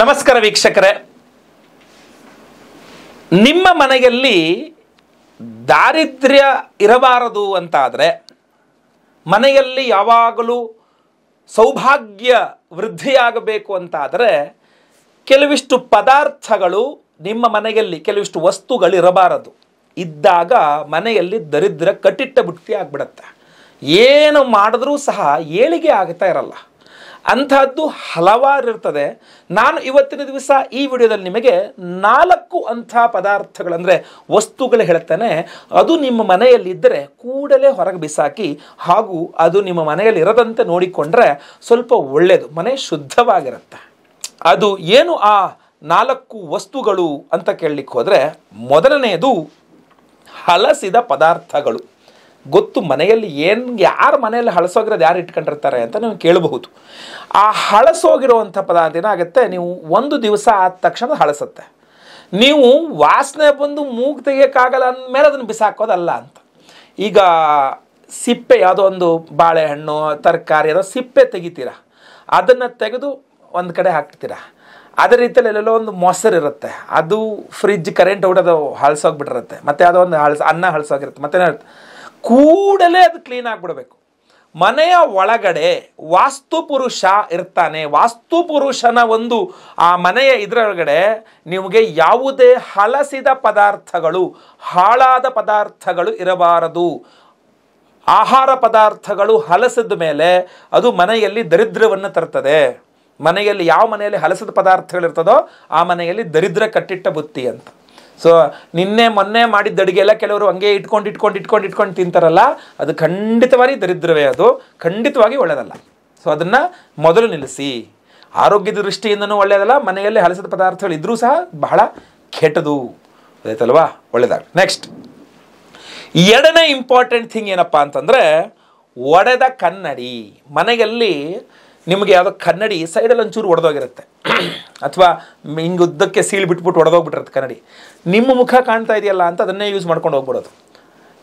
ನಮಸ್ಕಾರ ವೀಕ್ಷಕರೇ ನಿಮ್ಮ ಮನೆಯಲ್ಲಿ ದಾರಿದ್ರ್ಯ ಇರಬಾರದು ಅಂತಾದರೆ ಮನೆಯಲ್ಲಿ ಯಾವಾಗಲೂ ಸೌಭಾಗ್ಯ ವೃದ್ಧಿಯಾಗಬೇಕು ಅಂತಾದರೆ ಕೆಲವಿಷ್ಟು ಪದಾರ್ಥಗಳು ನಿಮ್ಮ ಮನೆಯಲ್ಲಿ ಕೆಲವಿಷ್ಟು ವಸ್ತುಗಳಿರಬಾರದು ಇದ್ದಾಗ ಮನೆಯಲ್ಲಿ ದರಿದ್ರ ಕಟ್ಟಿಟ್ಟ ಬುಟ್ಟಿ ಆಗಿಬಿಡತ್ತೆ ಏನು ಮಾಡಿದ್ರೂ ಸಹ ಏಳಿಗೆ ಆಗ್ತಾ ಇರಲ್ಲ ಅಂಥದ್ದು ಹಲವಾರು ಇರ್ತದೆ ನಾನು ಇವತ್ತಿನ ದಿವಸ ಈ ವಿಡಿಯೋದಲ್ಲಿ ನಿಮಗೆ ನಾಲ್ಕು ಅಂಥ ಪದಾರ್ಥಗಳಂದರೆ ವಸ್ತುಗಳು ಹೇಳ್ತೇನೆ ಅದು ನಿಮ್ಮ ಮನೆಯಲ್ಲಿದ್ದರೆ ಕೂಡಲೇ ಹೊರಗೆ ಬಿಸಾಕಿ ಹಾಗೂ ಅದು ನಿಮ್ಮ ಮನೆಯಲ್ಲಿ ಇರದಂತೆ ನೋಡಿಕೊಂಡ್ರೆ ಸ್ವಲ್ಪ ಒಳ್ಳೆಯದು ಮನೆ ಶುದ್ಧವಾಗಿರುತ್ತೆ ಅದು ಏನು ಆ ನಾಲ್ಕು ವಸ್ತುಗಳು ಅಂತ ಕೇಳಲಿಕ್ಕೆ ಹೋದರೆ ಮೊದಲನೆಯದು ಹಲಸಿದ ಪದಾರ್ಥಗಳು ಇವತ್ತು ಮನೆಯಲ್ಲಿ ಏನು ಯಾರ ಮನೆಯಲ್ಲಿ ಹಳಸೋಗಿರೋದು ಯಾರು ಇಟ್ಕೊಂಡಿರ್ತಾರೆ ಅಂತ ನೀವು ಕೇಳಬಹುದು ಆ ಹಳಸೋಗಿರುವಂಥ ಪದಾರ್ಥ ಏನಾಗುತ್ತೆ ನೀವು ಒಂದು ದಿವಸ ಆದ ತಕ್ಷಣ ಹಳಸುತ್ತೆ ನೀವು ವಾಸನೆ ಬಂದು ಮೂಗು ತೆಗಿಯೋಕ್ಕಾಗಲ್ಲ ಅಂದಮೇಲೆ ಅದನ್ನು ಬಿಸಾಕೋದಲ್ಲ ಅಂತ ಈಗ ಸಿಪ್ಪೆ ಯಾವುದೋ ಒಂದು ಬಾಳೆಹಣ್ಣು ತರಕಾರಿ ಯಾವುದೋ ಸಿಪ್ಪೆ ತೆಗಿತೀರ ಅದನ್ನು ತೆಗೆದು ಒಂದು ಕಡೆ ಹಾಕ್ತೀರಾ ಅದೇ ರೀತಿಯಲ್ಲಿ ಎಲ್ಲೆಲ್ಲೋ ಒಂದು ಮೊಸರು ಇರುತ್ತೆ ಅದು ಫ್ರಿಜ್ ಕರೆಂಟ್ ಔಟ್ ಅದು ಹಳಸೋಗ್ಬಿಟ್ಟಿರುತ್ತೆ ಮತ್ತೆ ಯಾವುದೋ ಒಂದು ಹಳಸ ಅನ್ನ ಹಳಸೋಗಿರುತ್ತೆ ಮತ್ತೇನಿರುತ್ತೆ ಕೂಡಲೇ ಅದು ಕ್ಲೀನ್ ಆಗಿಬಿಡಬೇಕು ಮನೆಯ ಒಳಗಡೆ ವಾಸ್ತು ಪುರುಷ ಇರ್ತಾನೆ ವಾಸ್ತು ಪುರುಷನ ಒಂದು ಆ ಮನೆಯ ಇದರೊಳಗಡೆ ನಿಮಗೆ ಯಾವುದೇ ಹಲಸಿದ ಪದಾರ್ಥಗಳು ಹಾಳಾದ ಪದಾರ್ಥಗಳು ಇರಬಾರದು ಆಹಾರ ಪದಾರ್ಥಗಳು ಹಲಸಿದ ಮೇಲೆ ಅದು ಮನೆಯಲ್ಲಿ ದರಿದ್ರವನ್ನು ತರ್ತದೆ ಮನೆಯಲ್ಲಿ ಯಾವ ಮನೆಯಲ್ಲಿ ಹಲಸಿದ ಪದಾರ್ಥಗಳಿರ್ತದೋ ಆ ಮನೆಯಲ್ಲಿ ದರಿದ್ರ ಕಟ್ಟಿಟ್ಟ ಬುತ್ತಿ ಅಂತ ಸೊ ನಿನ್ನೆ ಮೊನ್ನೆ ಮಾಡಿದ ಅಡುಗೆ ಎಲ್ಲ ಕೆಲವರು ಹಂಗೆ ಇಟ್ಕೊಂಡು ಇಟ್ಕೊಂಡು ಇಟ್ಕೊಂಡು ಇಟ್ಕೊಂಡು ತಿಂತಾರಲ್ಲ ಅದು ಖಂಡಿತವಾಗಿ ದರಿದ್ರವೇ ಅದು ಖಂಡಿತವಾಗಿ ಒಳ್ಳೆಯದಲ್ಲ ಸೊ ಅದನ್ನು ಮೊದಲು ನಿಲ್ಲಿಸಿ ಆರೋಗ್ಯದ ದೃಷ್ಟಿಯಿಂದನೂ ಒಳ್ಳೆಯದಲ್ಲ ಮನೆಯಲ್ಲಿ ಹಲಸದ ಪದಾರ್ಥಗಳು ಇದ್ರೂ ಸಹ ಬಹಳ ಕೆಟ್ಟದು ಅದೈತಲ್ವಾ ಒಳ್ಳೆಯದಾಗ ನೆಕ್ಸ್ಟ್ ಎರಡನೇ ಇಂಪಾರ್ಟೆಂಟ್ ಥಿಂಗ್ ಏನಪ್ಪಾ ಅಂತಂದರೆ ಒಡೆದ ಕನ್ನಡಿ ಮನೆಯಲ್ಲಿ ನಿಮಗೆ ಯಾವುದೋ ಕನ್ನಡಿ ಸೈಡಲ್ಲಿ ಒಂಚೂರು ಒಡೆದೋಗಿರುತ್ತೆ ಅಥವಾ ಉದ್ದಕ್ಕೆ ಸೀಲ್ ಬಿಟ್ಬಿಟ್ಟು ಒಡೆದೋಗ್ಬಿಟ್ಟಿರುತ್ತೆ ಕನ್ನಡಿ ನಿಮ್ಮ ಮುಖ ಕಾಣ್ತಾ ಇದೆಯಲ್ಲ ಅಂತ ಅದನ್ನೇ ಯೂಸ್ ಮಾಡ್ಕೊಂಡು ಹೋಗ್ಬಿಡೋದು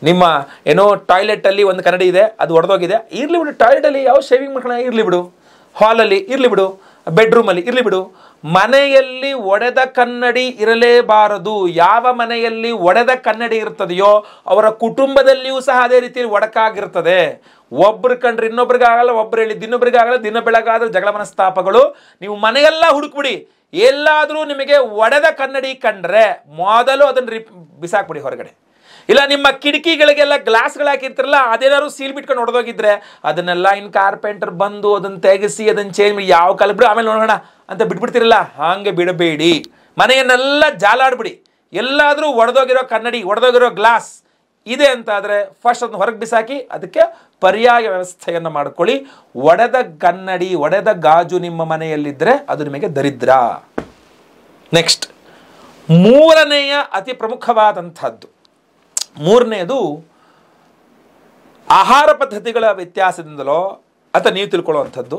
ನಿಮ್ಮ ಏನೋ ಟಾಯ್ಲೆಟಲ್ಲಿ ಒಂದು ಕನ್ನಡಿ ಇದೆ ಅದು ಒಡೆದೋಗಿದೆ ಇರಲಿ ಬಿಡು ಟಾಯ್ಲೆಟಲ್ಲಿ ಯಾವ ಶೇವಿಂಗ್ ಮಕ್ಕಳ ಇರಲಿ ಬಿಡು ಹಾಲಲ್ಲಿ ಇರಲಿ ಬಿಡು ಬೆಡ್ರೂಮಲ್ಲಿ ಇರಲಿ ಬಿಡು ಮನೆಯಲ್ಲಿ ಒಡೆದ ಕನ್ನಡಿ ಇರಲೇಬಾರದು ಯಾವ ಮನೆಯಲ್ಲಿ ಒಡೆದ ಕನ್ನಡಿ ಇರ್ತದೆಯೋ ಅವರ ಕುಟುಂಬದಲ್ಲಿಯೂ ಸಹ ಅದೇ ರೀತಿಯಲ್ಲಿ ಒಡಕಾಗಿರ್ತದೆ ಒಬ್ರು ಕಂಡ್ರೆ ಇನ್ನೊಬ್ರಿಗಾಗಲ್ಲ ಒಬ್ರು ಹೇಳಿದ್ದು ಇನ್ನೊಬ್ರಿಗಾಗಲ್ಲ ದಿನ ಬೆಳಗಾದ್ರೆ ಜಗಳ ಮನಸ್ತಾಪಗಳು ನೀವು ಮನೆಯೆಲ್ಲ ಹುಡುಕ್ಬಿಡಿ ಎಲ್ಲಾದರೂ ನಿಮಗೆ ಒಡೆದ ಕನ್ನಡಿ ಕಂಡ್ರೆ ಮೊದಲು ಅದನ್ನು ರಿಪ್ ಬಿಸಾಕ್ಬಿಡಿ ಹೊರಗಡೆ ಇಲ್ಲ ನಿಮ್ಮ ಕಿಟಕಿಗಳಿಗೆಲ್ಲ ಗ್ಲಾಸ್ಗಳು ಹಾಕಿರ್ತಿರಲ್ಲ ಅದೇನಾದ್ರು ಸೀಲ್ ಬಿಟ್ಕೊಂಡು ಹೊಡೆದೋಗಿದ್ರೆ ಅದನ್ನೆಲ್ಲ ಇನ್ ಕಾರ್ಪೆಂಟರ್ ಬಂದು ಅದನ್ನು ತೆಗೆಸಿ ಅದನ್ನ ಚೇಂಜ್ ಮಾಡಿ ಯಾವ ಕಾಲ ಬಿಡು ಆಮೇಲೆ ನೋಡೋಣ ಅಂತ ಬಿಟ್ಬಿಡ್ತಿರಲ್ಲ ಹಾಗೆ ಬಿಡಬೇಡಿ ಮನೆಯನ್ನೆಲ್ಲ ಜಾಲಾಡ್ಬಿಡಿ ಎಲ್ಲಾದರೂ ಒಡೆದೋಗಿರೋ ಕನ್ನಡಿ ಒಡೆದೋಗಿರೋ ಗ್ಲಾಸ್ ಇದೆ ಅಂತ ಆದರೆ ಫಸ್ಟ್ ಅದನ್ನ ಹೊರಗೆ ಬಿಸಾಕಿ ಅದಕ್ಕೆ ಪರ್ಯಾಯ ವ್ಯವಸ್ಥೆಯನ್ನು ಮಾಡ್ಕೊಳ್ಳಿ ಒಡೆದ ಕನ್ನಡಿ ಒಡೆದ ಗಾಜು ನಿಮ್ಮ ಮನೆಯಲ್ಲಿದ್ದರೆ ಅದು ನಿಮಗೆ ದರಿದ್ರ ನೆಕ್ಸ್ಟ್ ಮೂರನೆಯ ಅತಿ ಪ್ರಮುಖವಾದಂಥದ್ದು ಮೂರನೆಯದು ಆಹಾರ ಪದ್ಧತಿಗಳ ವ್ಯತ್ಯಾಸದಿಂದಲೋ ಅಥವಾ ನೀವು ತಿಳ್ಕೊಳ್ಳುವಂಥದ್ದು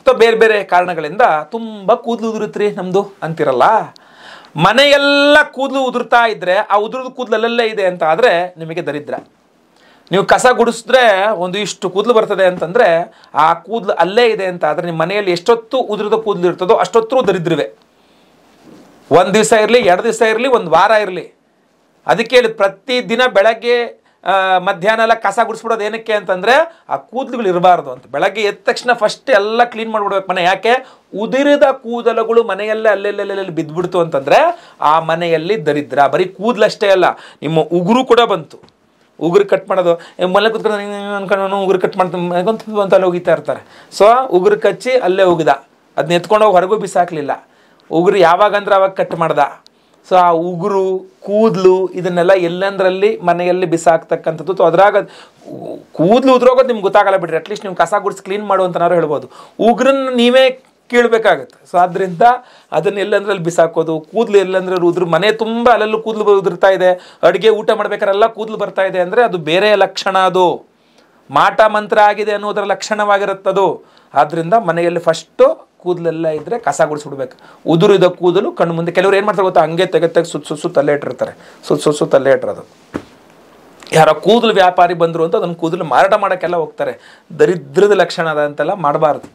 ಅಥವಾ ಬೇರೆ ಬೇರೆ ಕಾರಣಗಳಿಂದ ತುಂಬ ಕೂದಲು ಉದುರುತ್ತೀರಿ ನಮ್ಮದು ಅಂತಿರಲ್ಲ ಮನೆಯೆಲ್ಲ ಕೂದಲು ಉದುರ್ತಾ ಇದ್ದರೆ ಆ ಉದುರಿದ ಕೂದಲಲ್ಲೇ ಇದೆ ಅಂತ ಆದರೆ ನಿಮಗೆ ದರಿದ್ರ ನೀವು ಕಸ ಗುಡಿಸಿದ್ರೆ ಒಂದು ಇಷ್ಟು ಕೂದಲು ಬರ್ತದೆ ಅಂತಂದರೆ ಆ ಕೂದಲು ಅಲ್ಲೇ ಇದೆ ಅಂತ ಆದರೆ ನಿಮ್ಮ ಮನೆಯಲ್ಲಿ ಎಷ್ಟೊತ್ತು ಉದುರಿದ ಕೂದಲು ಇರ್ತದೋ ಅಷ್ಟೊತ್ತು ದರಿದ್ರಿವೆ ಒಂದು ದಿವಸ ಇರಲಿ ಎರಡು ದಿವಸ ಇರಲಿ ಒಂದು ವಾರ ಇರಲಿ ಅದಕ್ಕೆ ಇಲ್ಲಿ ಪ್ರತಿದಿನ ಬೆಳಗ್ಗೆ ಮಧ್ಯಾಹ್ನ ಎಲ್ಲ ಕಸ ಗುಡಿಸ್ಬಿಡೋದು ಏನಕ್ಕೆ ಅಂತಂದರೆ ಆ ಕೂದಲುಗಳು ಇರಬಾರ್ದು ಅಂತ ಬೆಳಗ್ಗೆ ಎದ್ದ ತಕ್ಷಣ ಫಸ್ಟ್ ಎಲ್ಲ ಕ್ಲೀನ್ ಮಾಡಿಬಿಡ್ಬೇಕು ಮನೆ ಯಾಕೆ ಉದಿರಿದ ಕೂದಲುಗಳು ಮನೆಯಲ್ಲೇ ಅಲ್ಲೆಲ್ಲೆಲ್ಲೆಲ್ಲಿ ಬಿದ್ದುಬಿಡ್ತು ಅಂತಂದರೆ ಆ ಮನೆಯಲ್ಲಿ ದರಿದ್ರ ಬರೀ ಅಷ್ಟೇ ಅಲ್ಲ ನಿಮ್ಮ ಉಗುರು ಕೂಡ ಬಂತು ಉಗುರು ಕಟ್ ಮಾಡೋದು ಮನೆ ಕೂತ್ಕೊಂಡು ಅನ್ಕೊಂಡು ಉಗುರು ಕಟ್ ಮಾಡ್ತು ಅಂತ ಅಲ್ಲಿ ಹೋಗಿತಾ ಇರ್ತಾರೆ ಸೊ ಉಗುರು ಕಚ್ಚಿ ಅಲ್ಲೇ ಹೋಗಿದ ಅದನ್ನ ಎತ್ಕೊಂಡೋಗಿ ಹೊರಗೂ ಬಿಸಾಕಲಿಲ್ಲ ಉಗುರು ಯಾವಾಗಂದ್ರೆ ಅವಾಗ ಕಟ್ ಮಾಡ್ದ ಸೊ ಆ ಉಗುರು ಕೂದಲು ಇದನ್ನೆಲ್ಲ ಎಲ್ಲೆಂದ್ರಲ್ಲಿ ಮನೆಯಲ್ಲಿ ಬಿಸಾಕ್ತಕ್ಕಂಥದ್ದು ಸೊ ಅದ್ರಾಗ ಕೂದಲು ಉದ್ರೋಗೋದು ನಿಮ್ಗೆ ಗೊತ್ತಾಗಲ್ಲ ಬಿಡ್ರಿ ಅಟ್ಲೀಸ್ಟ್ ನೀವು ಕಸ ಗುಡಿಸಿ ಕ್ಲೀನ್ ಮಾಡು ಅಂತನಾರು ಹೇಳ್ಬೋದು ಉಗ್ರನ್ನ ನೀವೇ ಕೀಳಬೇಕಾಗತ್ತೆ ಸೊ ಆದ್ದರಿಂದ ಅದನ್ನ ಎಲ್ಲೆಂದ್ರಲ್ಲಿ ಬಿಸಾಕೋದು ಕೂದಲು ಎಲ್ಲಂದ್ರೆ ಉದ್ರು ಮನೆ ತುಂಬ ಅಲ್ಲೆಲ್ಲೂ ಕೂದಲು ಉದುರ್ತಾ ಇದೆ ಅಡುಗೆ ಊಟ ಮಾಡ್ಬೇಕಾರೆಲ್ಲ ಕೂದಲು ಬರ್ತಾ ಇದೆ ಅಂದರೆ ಅದು ಬೇರೆ ಲಕ್ಷಣ ಅದು ಮಾಟ ಮಂತ್ರ ಆಗಿದೆ ಅನ್ನೋದರ ಲಕ್ಷಣವಾಗಿರುತ್ತದು ಆದ್ದರಿಂದ ಮನೆಯಲ್ಲಿ ಫಸ್ಟು ಕೂದಲೆಲ್ಲ ಇದ್ದರೆ ಕಸ ಗುಡಿಸ್ಬಿಡ್ಬೇಕು ಉದುರಿದ ಕೂದಲು ಕಣ್ಣು ಮುಂದೆ ಕೆಲವರು ಏನು ಮಾಡ್ತಾರೆ ಗೊತ್ತಾ ಹಂಗೆ ತೆಗೆ ತೆಗೆ ಸುತ್ತ ಸುತ್ತ ತಲೆ ಇಟ್ಟಿರ್ತಾರೆ ಸುತ್ತ ಸುತ್ತ ತಲೆ ಇಟ್ಟಿರೋದು ಯಾರೋ ಕೂದಲು ವ್ಯಾಪಾರಿ ಬಂದರು ಅಂತ ಅದನ್ನು ಕೂದಲು ಮಾರಾಟ ಮಾಡೋಕ್ಕೆಲ್ಲ ಹೋಗ್ತಾರೆ ದರಿದ್ರದ ಲಕ್ಷಣ ಅದ ಅಂತೆಲ್ಲ ಮಾಡಬಾರ್ದು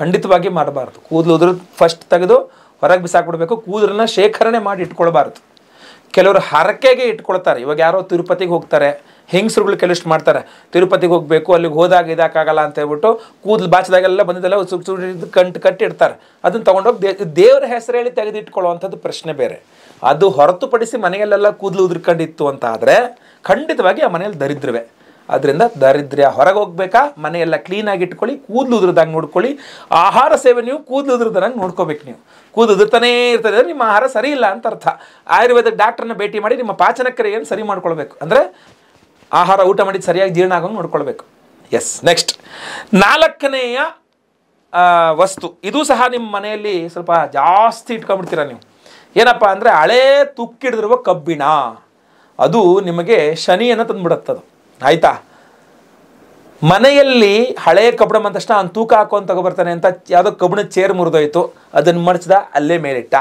ಖಂಡಿತವಾಗಿ ಮಾಡಬಾರ್ದು ಕೂದಲು ಉದುರು ಫಸ್ಟ್ ತೆಗೆದು ಹೊರಗೆ ಬಿಸಾಕ್ಬಿಡ್ಬೇಕು ಕೂದಲನ್ನ ಶೇಖರಣೆ ಮಾಡಿ ಇಟ್ಕೊಳ್ಬಾರ್ದು ಕೆಲವರು ಹರಕೆಗೆ ಇಟ್ಕೊಳ್ತಾರೆ ಇವಾಗ ಯಾರೋ ತಿರುಪತಿಗೆ ಹೋಗ್ತಾರೆ ಹೆಂಗಸರುಗಳು ಕೆಲವುಷ್ಟು ಮಾಡ್ತಾರೆ ತಿರುಪತಿಗೆ ಹೋಗಬೇಕು ಅಲ್ಲಿಗೆ ಹೋದಾಗ ಇದಾಕಾಗಲ್ಲ ಅಂತ ಹೇಳ್ಬಿಟ್ಟು ಕೂದಲು ಬಾಚದಾಗೆಲ್ಲ ಬಂದಿದ್ದೆಲ್ಲ ಕಂಟು ಕಟ್ಟಿ ಇಡ್ತಾರೆ ಅದನ್ನು ತೊಗೊಂಡೋಗಿ ದೇವರ ದೇವ್ರ ಹೆಸರು ಹೇಳಿ ತೆಗೆದಿಟ್ಕೊಳ್ಳುವಂಥದ್ದು ಪ್ರಶ್ನೆ ಬೇರೆ ಅದು ಹೊರತುಪಡಿಸಿ ಮನೆಯಲ್ಲೆಲ್ಲ ಕೂದಲು ಉದುರ್ಕೊಂಡಿತ್ತು ಅಂತ ಆದರೆ ಖಂಡಿತವಾಗಿ ಆ ಮನೆಯಲ್ಲಿ ದರಿದ್ರವೇ ಅದರಿಂದ ದಾರಿದ್ರ್ಯ ಹೊರಗೆ ಹೋಗ್ಬೇಕಾ ಮನೆಯೆಲ್ಲ ಕ್ಲೀನಾಗಿ ಇಟ್ಕೊಳ್ಳಿ ಕೂದಲು ಉದುರ್ದಂಗೆ ನೋಡ್ಕೊಳ್ಳಿ ಆಹಾರ ಸೇವೆ ನೀವು ಕೂದಲು ನೋಡ್ಕೋಬೇಕು ನೀವು ಕೂದಲು ಉದುರ್ತಾನೇ ಇರ್ತದೆ ನಿಮ್ಮ ಆಹಾರ ಸರಿ ಇಲ್ಲ ಅಂತ ಅರ್ಥ ಆಯುರ್ವೇದ ಡಾಕ್ಟರ್ನ ಭೇಟಿ ಮಾಡಿ ನಿಮ್ಮ ಪಾಚನಕ್ರಿಯೆಯನ್ನು ಸರಿ ಮಾಡ್ಕೊಳ್ಬೇಕು ಅಂದರೆ ಆಹಾರ ಊಟ ಮಾಡಿದ್ದು ಸರಿಯಾಗಿ ಜೀರ್ಣ ಆಗೋಂಗೆ ನೋಡ್ಕೊಳ್ಬೇಕು ಎಸ್ ನೆಕ್ಸ್ಟ್ ನಾಲ್ಕನೆಯ ವಸ್ತು ಇದು ಸಹ ನಿಮ್ಮ ಮನೆಯಲ್ಲಿ ಸ್ವಲ್ಪ ಜಾಸ್ತಿ ಇಟ್ಕೊಂಡ್ಬಿಡ್ತೀರ ನೀವು ಏನಪ್ಪ ಅಂದರೆ ಹಳೇ ತುಕ್ಕಿಡಿದಿರುವ ಕಬ್ಬಿಣ ಅದು ನಿಮಗೆ ಶನಿಯನ್ನು ತಂದುಬಿಡುತ್ತದು ಆಯ್ತಾ ಮನೆಯಲ್ಲಿ ಹಳೆಯ ಕಬ್ಬಣ ಬಂದ ತಕ್ಷಣ ಅವ್ನು ತೂಕ ಹಾಕೊಂಡು ತಗೊಬರ್ತಾನೆ ಅಂತ ಯಾವುದೋ ಕಬ್ಬಿಣದ ಚೇರ್ ಮುರಿದೋಯ್ತು ಅದನ್ನು ಮಡಚ್ದ ಅಲ್ಲೇ ಮೇಲಿಟ್ಟ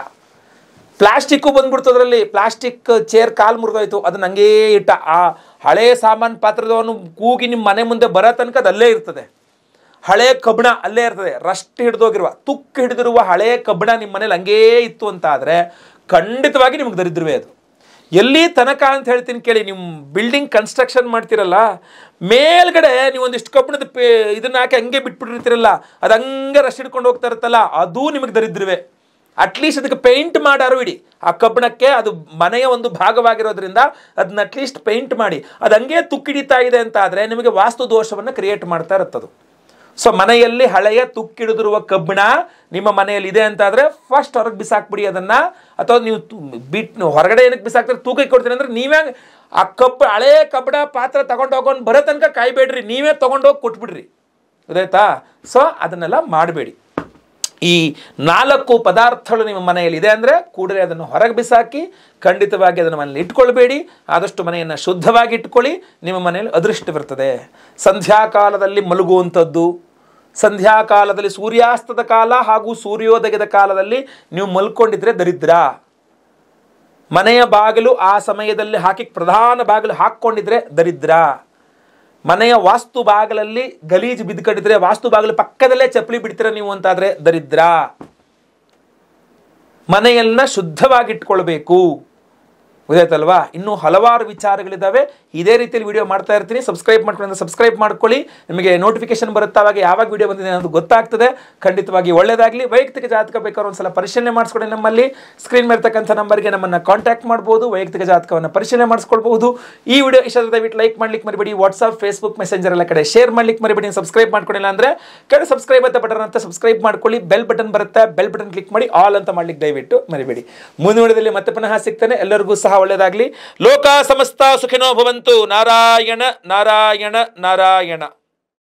ಪ್ಲಾಸ್ಟಿಕ್ಕು ಬಂದ್ಬಿಡ್ತು ಅದರಲ್ಲಿ ಪ್ಲಾಸ್ಟಿಕ್ ಚೇರ್ ಕಾಲು ಮುರಿದೋಯ್ತು ಅದನ್ನ ಹಂಗೇ ಇಟ್ಟ ಆ ಹಳೆಯ ಸಾಮಾನು ಪಾತ್ರದವನು ಕೂಗಿ ನಿಮ್ಮ ಮನೆ ಮುಂದೆ ಬರೋ ತನಕ ಅದಲ್ಲೇ ಇರ್ತದೆ ಹಳೆಯ ಕಬ್ಬಿಣ ಅಲ್ಲೇ ಇರ್ತದೆ ರಸ್ಟ್ ಹಿಡಿದೋಗಿರುವ ತುಕ್ಕು ಹಿಡಿದಿರುವ ಹಳೆಯ ಕಬ್ಬಿಣ ನಿಮ್ಮ ಮನೇಲಿ ಹಂಗೇ ಇತ್ತು ಅಂತ ಆದರೆ ಖಂಡಿತವಾಗಿ ನಿಮಗೆ ದರಿದ್ರವೇ ಅದು ಎಲ್ಲಿ ತನಕ ಅಂತ ಹೇಳ್ತೀನಿ ಕೇಳಿ ನಿಮ್ಮ ಬಿಲ್ಡಿಂಗ್ ಕನ್ಸ್ಟ್ರಕ್ಷನ್ ಮಾಡ್ತಿರಲ್ಲ ಮೇಲ್ಗಡೆ ನೀವೊಂದಿಷ್ಟು ಕಬ್ಬಿಣದ ಪೇ ಇದನ್ನ ಹಾಕಿ ಹಂಗೆ ಬಿಟ್ಬಿಟ್ಟಿರ್ತಿರಲ್ಲ ಅದು ಹಂಗೆ ರಶ್ ಹಿಡ್ಕೊಂಡು ಹೋಗ್ತಾ ಇರುತ್ತಲ್ಲ ಅದು ನಿಮಗೆ ದರಿದ್ರುವೆ ಅಟ್ಲೀಸ್ಟ್ ಅದಕ್ಕೆ ಪೇಂಟ್ ಮಾಡಾರು ಇಡಿ ಆ ಕಬ್ಬಣಕ್ಕೆ ಅದು ಮನೆಯ ಒಂದು ಭಾಗವಾಗಿರೋದ್ರಿಂದ ಅದನ್ನ ಅಟ್ಲೀಸ್ಟ್ ಪೇಂಟ್ ಮಾಡಿ ಅದು ಹಂಗೆ ತುಕ್ಕಿಡಿತಾ ಇದೆ ಅಂತ ಆದರೆ ನಿಮಗೆ ವಾಸ್ತು ದೋಷವನ್ನು ಕ್ರಿಯೇಟ್ ಮಾಡ್ತಾ ಇರುತ್ತದು ಸೊ ಮನೆಯಲ್ಲಿ ಹಳೆಯ ತುಕ್ಕಿಡಿದಿರುವ ಕಬ್ಬಿಣ ನಿಮ್ಮ ಮನೆಯಲ್ಲಿ ಇದೆ ಅಂತಾದರೆ ಫಸ್ಟ್ ಹೊರಗೆ ಬಿಸಾಕ್ಬಿಡಿ ಅದನ್ನು ಅಥವಾ ನೀವು ಬಿಟ್ ಹೊರಗಡೆ ಏನಕ್ಕೆ ಬಿಸಾಕ್ತಾರೆ ತೂಕ ಕೊಡ್ತೀನಿ ಅಂದ್ರೆ ನೀವೇ ಆ ಕಬ್ಬು ಹಳೆಯ ಕಬ್ಬಿಣ ಪಾತ್ರ ತಗೊಂಡು ಹೋಗೋನು ಬರೋ ತನಕ ಕಾಯ್ಬೇಡ್ರಿ ನೀವೇ ತೊಗೊಂಡೋಗಿ ಕೊಟ್ಬಿಡ್ರಿ ಗೊತ್ತಾಯ್ತಾ ಸೊ ಅದನ್ನೆಲ್ಲ ಮಾಡಬೇಡಿ ಈ ನಾಲ್ಕು ಪದಾರ್ಥಗಳು ನಿಮ್ಮ ಮನೆಯಲ್ಲಿ ಇದೆ ಅಂದರೆ ಕೂಡಲೇ ಅದನ್ನು ಹೊರಗೆ ಬಿಸಾಕಿ ಖಂಡಿತವಾಗಿ ಅದನ್ನು ಮನೆಯಲ್ಲಿ ಇಟ್ಕೊಳ್ಬೇಡಿ ಆದಷ್ಟು ಮನೆಯನ್ನು ಶುದ್ಧವಾಗಿ ಇಟ್ಕೊಳ್ಳಿ ನಿಮ್ಮ ಮನೆಯಲ್ಲಿ ಅದೃಷ್ಟವಿರ್ತದೆ ಸಂಧ್ಯಾಕಾಲದಲ್ಲಿ ಮಲಗುವಂಥದ್ದು ಸಂಧ್ಯಾಕಾಲದಲ್ಲಿ ಸೂರ್ಯಾಸ್ತದ ಕಾಲ ಹಾಗೂ ಸೂರ್ಯೋದಯದ ಕಾಲದಲ್ಲಿ ನೀವು ಮಲ್ಕೊಂಡಿದ್ರೆ ದರಿದ್ರ ಮನೆಯ ಬಾಗಿಲು ಆ ಸಮಯದಲ್ಲಿ ಹಾಕಿ ಪ್ರಧಾನ ಬಾಗಿಲು ಹಾಕ್ಕೊಂಡಿದ್ರೆ ದರಿದ್ರ ಮನೆಯ ವಾಸ್ತು ಬಾಗಲಲ್ಲಿ ಗಲೀಜು ಬಿದ್ದು ವಾಸ್ತು ಬಾಗಿಲು ಪಕ್ಕದಲ್ಲೇ ಚಪ್ಪಲಿ ಬಿಡ್ತೀರ ನೀವು ಅಂತಾದ್ರೆ ದರಿದ್ರ ಮನೆಯನ್ನ ಶುದ್ಧವಾಗಿಟ್ಕೊಳ್ಬೇಕು ಗೊತ್ತಾಯ್ತಲ್ವಾ ಇನ್ನೂ ಹಲವಾರು ವಿಚಾರಗಳಿದ್ದಾವೆ ಇದೇ ರೀತಿಯಲ್ಲಿ ವಿಡಿಯೋ ಮಾಡ್ತಾ ಇರ್ತೀನಿ ಸಬ್ಸ್ಕ್ರೈಬ್ ಮಾಡ್ಕೊಂಡು ಸಬ್ಸ್ಕ್ರೈಬ್ ಮಾಡ್ಕೊಳ್ಳಿ ನಿಮಗೆ ನೋಟಿಫಿಕೇಶನ್ ಬರುತ್ತೆ ಆವಾಗ ಯಾವಾಗ ವಿಡಿಯೋ ಬಂದಿದೆ ಅನ್ನೋದು ಗೊತ್ತಾಗ್ತದೆ ಖಂಡಿತವಾಗಿ ಒಳ್ಳೆಯದಾಗಲಿ ವೈಯಕ್ತಿಕ ಜಾತಕ ಬೇಕಾದ್ರೆ ಸಲ ಪರಿಶೀಲನೆ ಮಾಡಿಸ್ಕೊಳ್ಳಿ ನಮ್ಮಲ್ಲಿ ಸ್ಕ್ರೀನ್ ಮೇರ್ತಕ್ಕಂಥ ನಂಬರ್ಗೆ ನಮ್ಮನ್ನು ಕಾಂಟ್ಯಾಕ್ಟ್ ಮಾಡ್ಬೋದು ವೈಯಕ್ತಿಕ ಜಾತಕವನ್ನು ಪರಿಶೀಲನೆ ಮಾಡಿಸ್ಕೊಳ್ಬಹುದು ಈ ವಿಡಿಯೋ ಇಷ್ಟ ದಯವಿಟ್ಟು ಲೈಕ್ ಮಾಡ್ಲಿಕ್ಕೆ ಮರಿಬೇಡಿ ವಾಟ್ಸಪ್ ಫೇಸ್ಬುಕ್ ಮೆಸೆಂಜರ್ ಎಲ್ಲ ಕಡೆ ಶೇರ್ ಮಾಡ್ಲಿಕ್ಕೆ ಮರಿಬೇಡಿ ಸಬ್ಸ್ಕ್ರೈಬ್ ಮಾಡ್ಕೊಂಡಿಲ್ಲ ಅಂದರೆ ಕಡೆ ಸಬ್ಸ್ಕ್ರೈಬ್ ಅಂತ ಬಟನ್ ಅಂತ ಸಬ್ಸ್ಕ್ರೈಬ್ ಮಾಡ್ಕೊಳ್ಳಿ ಬೆಲ್ ಬಟನ್ ಬರುತ್ತೆ ಬೆಲ್ ಬಟನ್ ಕ್ಲಿಕ್ ಮಾಡಿ ಆಲ್ ಅಂತ ಮಾಡ್ಲಿಕ್ಕೆ ದಯವಿಟ್ಟು ಮರಿಬೇಡಿ ಮುಂದಿನ ವಿಡಿಯೋದಲ್ಲಿ ಮತ್ತೆ ಪುನಃ ಸಿಗ್ತಾನೆ ಎಲ್ಲರಿಗೂ ಸಹ ಒಳ್ಳೆಯದಾಗಲಿ ಲೋಕ ಸಮಸ್ತ ಸುಖಿನೋ ಭವಂತು ನಾರಾಯಣ ನಾರಾಯಣ ನಾರಾಯಣ